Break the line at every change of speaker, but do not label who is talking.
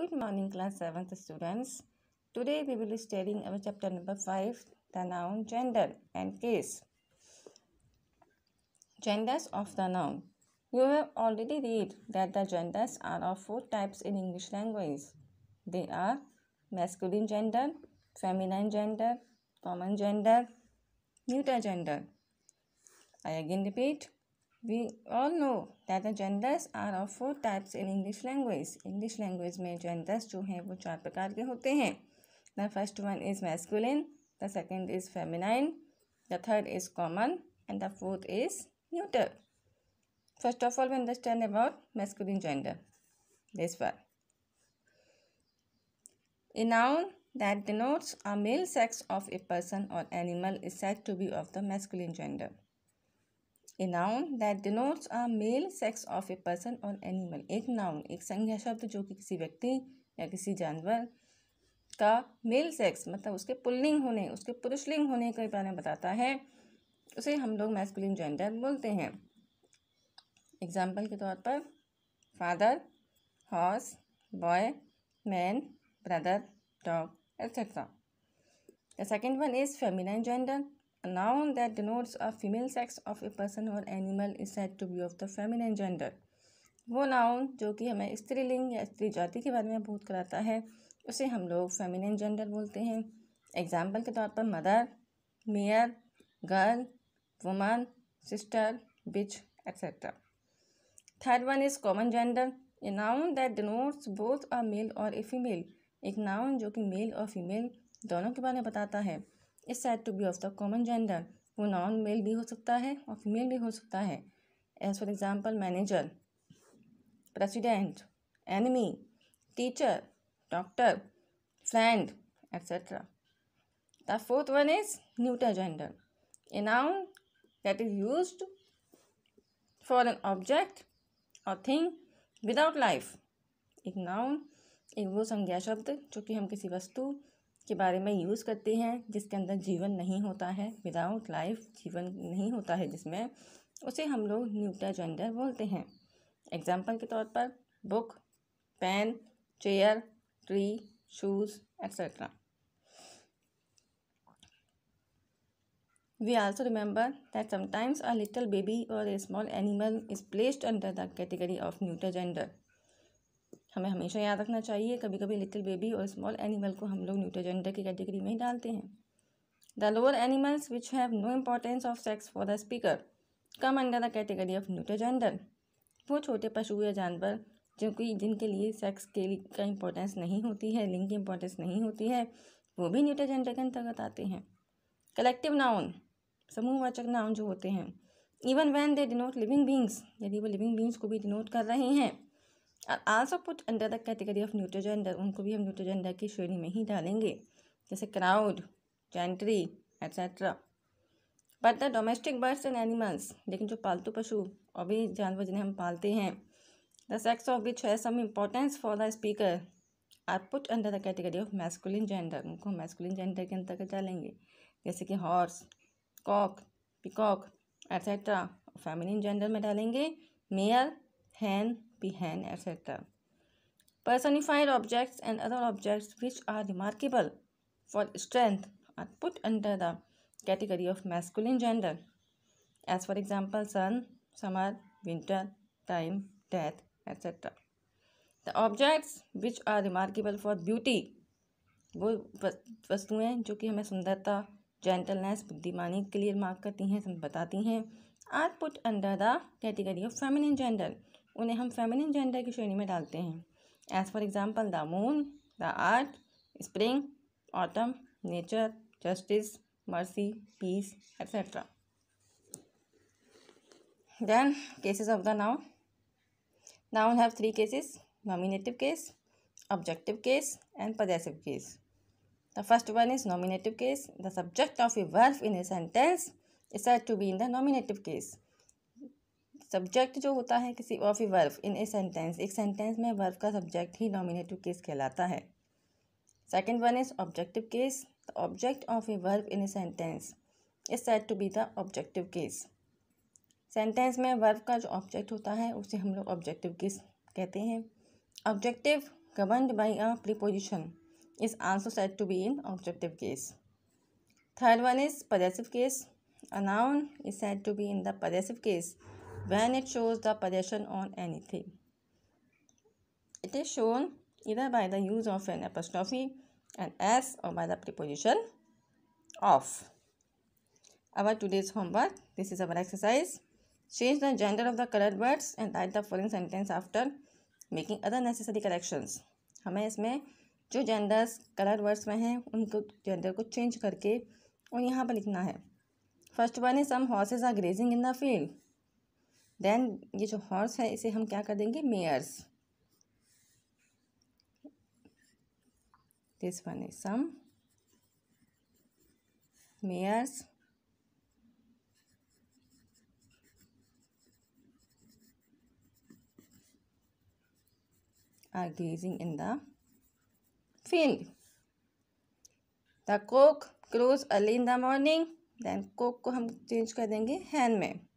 Good morning class 7th students. Today we will be studying our chapter number 5 the noun gender and case. Genders of the noun. You have already read that the genders are of four types in English language. They are masculine gender, feminine gender, common gender, neuter gender. I again repeat we all know that the genders are of four types in English language. English language में genders जो हैं वो चार प्रकार के होते हैं The first one is masculine, the second is feminine, the third is common and the fourth is neuter. First of all, we understand about masculine gender. This one. A noun that denotes a male sex of a person or animal is said to be of the masculine gender. A noun that denotes a male sex of a person और animal एक noun एक संज्ञा शब्द जो कि किसी व्यक्ति या किसी जानवर का मेल सेक्स मतलब उसके पुल्लिंग होने उसके पुरुषलिंग होने का बारे बताता है उसे हम लोग मैस्कुलिन जेंडर बोलते हैं एग्जाम्पल के तौर पर father horse boy man brother dog etcetera the second one is feminine gender A noun that denotes a female sex of a person or animal is said to be of the feminine gender. वो noun जो कि हमें स्त्रीलिंग या स्त्री जाति के बारे में बोध कराता है उसे हम लोग फेमिनिन जेंडर बोलते हैं एग्जाम्पल के तौर पर mother mare girl woman sister bitch etcetera third one is common gender a noun that denotes both a male और ए फीमेल एक नाउन जो कि मेल और फीमेल दोनों के बारे में बताता है is said to be of the common gender वो नॉन मेल भी हो सकता है और फीमेल भी हो सकता है as for example manager president enemy teacher doctor friend etcetera the fourth one is neuter gender a noun that is use for an object और थिंग विदाउट लाइफ एक नाउन एक वो संज्ञा शब्द जो कि हम किसी वस्तु के बारे में यूज़ करते हैं जिसके अंदर जीवन नहीं होता है विदाउट लाइफ जीवन नहीं होता है जिसमें उसे हम लोग न्यूटा जेंडर बोलते हैं एग्जाम्पल के तौर पर book pen chair tree shoes etcetera we also remember that sometimes a little baby और a small animal is placed under the category of neuter gender हमें हमेशा याद रखना चाहिए कभी कभी लिटिल बेबी और स्मॉल एनिमल को हम लोग न्यूट्रोजेंडर की कैटेगरी में ही डालते हैं the lower animals which have no importance of sex for the speaker come under the category of neuter gender वो छोटे पशु या जानवर जो कि जिनके लिए सेक्स के लिए का इम्पोर्टेंस नहीं होती है लिंग की इम्पोर्टेंस नहीं होती है वो भी न्यूट्रोजेंडर के अंतर्गत आते हैं कलेक्टिव नाउन समूहवाचक नाउन जो होते हैं even when they denote living beings यदि वो लिविंग बींग्स को भी डिनोट कर रहे हैं और also put under the category of neuter gender उनको भी हम न्यूट्रोजेंडर की श्रेणी में ही डालेंगे जैसे crowd gentry etcetera but the domestic birds and animals लेकिन जो पालतू पशु और भी जानवर जिन्हें हम पालते हैं द सेक्स ऑफ विच है some importance for the speaker are put under the category of masculine gender उनको मैस्कुलिन जेंडर के अंतर्गत डालेंगे जैसे कि horse cock peacock etcetera feminine gender में डालेंगे mare hen behind, etc. Personified objects and other objects which are remarkable for strength are put under the category of masculine gender, as for example, sun, summer, winter, time, death, etc. The objects which are remarkable for beauty वो वस्तुएं जो कि हमें सुंदरता gentleness बुद्धिमानी के लिए remark करती हैं बताती हैं are put under the category of feminine gender उन्हें हम फेमिनिन जेंडर की श्रेणी में डालते हैं as for example the moon the earth spring autumn nature justice mercy peace etcetera then cases of the now noun have three cases nominative case objective case and possessive case the first one is nominative case the subject of a verb in a sentence is said to be in the nominative case subject जो होता है किसी of a verb in a sentence एक sentence में verb का subject ही nominative case कहलाता है second one is objective case the object of a verb in a sentence is said to be the objective case sentence में verb का जो object होता है उसे हम लोग ऑब्जेक्टिव केस कहते हैं objective governed by a preposition is also said to be in objective case third one is possessive case a noun is said to be in the the case when it shows the possession on anything. It is shown either by the use of an apostrophe, an s or by the preposition of. Our today's homework, this is our exercise. Change the gender of the colored words and write the following sentence after making other necessary corrections. हमें इसमें जो genders colour words में हैं उनको gender को change करके और यहाँ पर लिखना है first one is some horses are grazing in the field then ये जो हॉर्स है इसे हम क्या कर देंगे mares this one is some mares are grazing in the field the cock crows early in the morning then cock को हम चेंज कर देंगे हैंड में